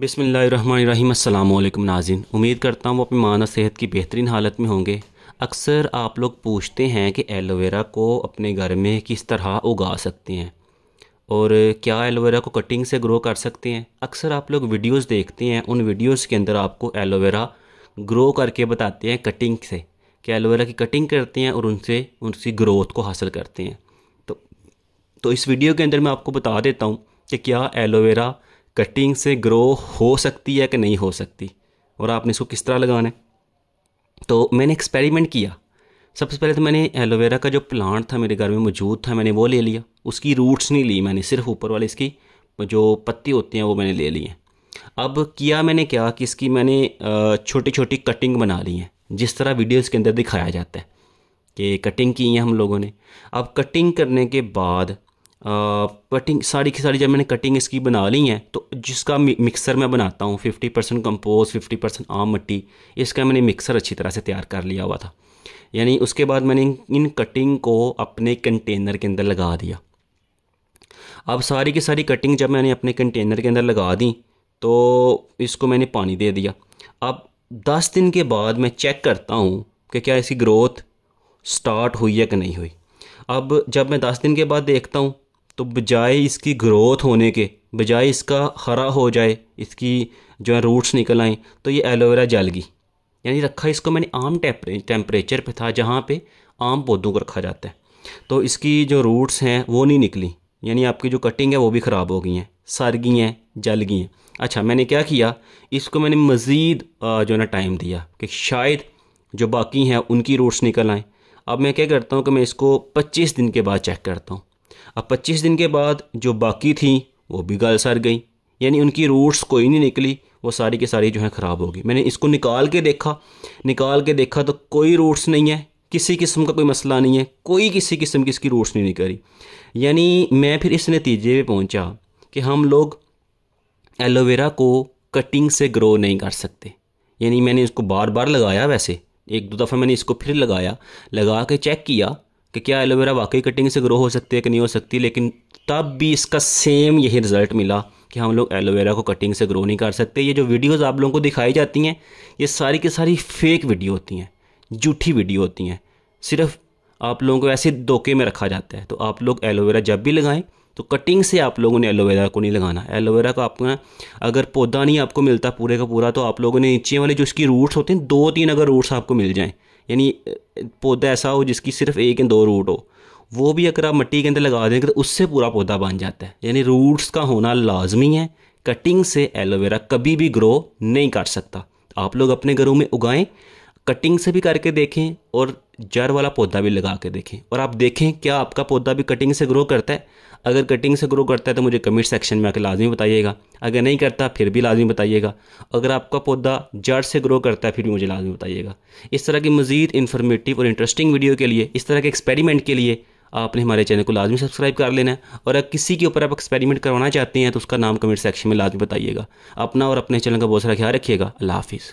बिसमीम् नाजिन उम्मीद करता हूँ अपनी माना सेहत की बेहतरीन हालत में होंगे अक्सर आप लोग पूछते हैं कि एलोवेरा को अपने घर में किस तरह उगा सकते हैं और क्या एलोवेरा को कटिंग से ग्रो कर सकते हैं अक्सर आप लोग वीडियोस देखते हैं उन वीडियोस के अंदर आपको एलोवेरा ग्रो करके बताते हैं कटिंग से कि एलोवेरा की कटिंग करते हैं और उनसे उनकी ग्रोथ को हासिल करते हैं तो तो इस वीडियो के अंदर मैं आपको बता देता हूँ कि क्या एलोवेरा कटिंग से ग्रो हो सकती है कि नहीं हो सकती और आपने इसको किस तरह लगाना है तो मैंने एक्सपेरिमेंट किया सबसे पहले तो मैंने एलोवेरा का जो प्लांट था मेरे घर में मौजूद था मैंने वो ले लिया उसकी रूट्स नहीं ली मैंने सिर्फ ऊपर वाले इसकी जो पत्ती होती हैं वो मैंने ले ली हैं अब किया मैंने क्या कि इसकी मैंने छोटी छोटी कटिंग बना ली है जिस तरह वीडियोज़ के अंदर दिखाया जाता है कि कटिंग की है हम लोगों ने अब कटिंग करने के बाद कटिंग सारी की सारी जब मैंने कटिंग इसकी बना ली है तो जिसका मिक्सर मैं बनाता हूँ fifty percent compost fifty percent आम मट्टी इसका मैंने मिक्सर अच्छी तरह से तैयार कर लिया हुआ था यानी उसके बाद मैंने इन कटिंग को अपने कंटेनर के अंदर लगा दिया अब सारी की सारी कटिंग जब मैंने अपने कंटेनर के अंदर लगा दी तो इसको मैंने पानी दे दिया अब दस दिन के बाद मैं चेक करता हूँ कि क्या इसकी ग्रोथ स्टार्ट हुई है कि नहीं हुई अब जब मैं दस दिन के बाद देखता हूँ तो बजाय इसकी ग्रोथ होने के बजाय इसका हरा हो जाए इसकी जो है रूट्स निकल आएँ तो ये एलोवेरा जल गई यानी रखा इसको मैंने आम टेम्परेचर पे था जहाँ पे आम पौधों को रखा जाता है तो इसकी जो रूट्स हैं वो नहीं निकली यानी आपकी जो कटिंग है वो भी ख़राब हो गई हैं सर गई हैं जल गई हैं अच्छा मैंने क्या किया इसको मैंने मज़ीद जो है ना टाइम दिया कि शायद जो बाकी हैं उनकी रूट्स निकल आएँ अब मैं क्या करता हूँ कि मैं इसको 25 दिन के बाद चेक करता हूँ अब 25 दिन के बाद जो बाकी थी वो भी गल सर गई यानी उनकी रूट्स कोई नहीं निकली वो सारी की सारी जो है ख़राब होगी मैंने इसको निकाल के देखा निकाल के देखा तो कोई रूट्स नहीं है किसी किस्म का कोई मसला नहीं है कोई किसी किस्म की इसकी रूट्स नहीं निकली यानी मैं फिर इस नतीजे पर पहुँचा कि हम लोग एलोवेरा को कटिंग से ग्रो नहीं कर सकते यानी मैंने इसको बार बार लगाया वैसे एक दो दफ़ा मैंने इसको फिर लगाया लगा के चेक किया कि क्या एलोवेरा वाकई कटिंग से ग्रो हो सकती है कि नहीं हो सकती लेकिन तब भी इसका सेम यही रिज़ल्ट मिला कि हम लोग एलोवेरा को कटिंग से ग्रो नहीं कर सकते ये जो वीडियोस आप लोगों को दिखाई जाती हैं ये सारी की सारी फेक वीडियो होती हैं झूठी वीडियो होती हैं सिर्फ आप लोगों को ऐसे धोखे में रखा जाता है तो आप लोग एलोवेरा जब भी लगाएं तो कटिंग से आप लोगों ने एलोवेरा को नहीं लगाना एलोवेरा का आपको अगर पौधा नहीं आपको मिलता पूरे का पूरा तो आप लोगों ने नीचे वाले जो इसकी रूट्स होते हैं दो तीन अगर रूट्स आपको मिल जाएँ यानी पौधा ऐसा हो जिसकी सिर्फ एक या दो रूट हो वो भी अगर आप मट्टी के अंदर लगा देंगे तो उससे पूरा पौधा बन जाता है यानी रूट्स का होना लाजमी है कटिंग से एलोवेरा कभी भी ग्रो नहीं कर सकता आप लोग अपने घरों में उगाएं कटिंग से भी करके देखें और जड़ वाला पौधा भी लगा के देखें और आप देखें क्या आपका पौधा भी कटिंग से ग्रो करता है अगर कटिंग से ग्रो करता है तो मुझे कमेंट सेक्शन में आकर लाजमी बताइएगा अगर नहीं करता फिर भी लाजमी बताइएगा अगर आपका पौधा जड़ से ग्रो करता है फिर भी मुझे लाजमी बताइएगा इस तरह की मज़ीद इन्फॉर्मेटिव और इंटरेस्टिंग वीडियो के लिए इस तरह के एक्सपेरिमेंट के लिए आपने हमारे चैनल को लाजमी सब्सक्राइब कर लेना है और अगर किसी के ऊपर आप एक्सपेरिमेंट करवाना चाहते हैं तो उसका नाम कमेंट सेक्शन में लाजमी बताइएगा अपना और अपने चैनल का बहुत सारा ख्याल रखिएगा अल्लाह हाफिज़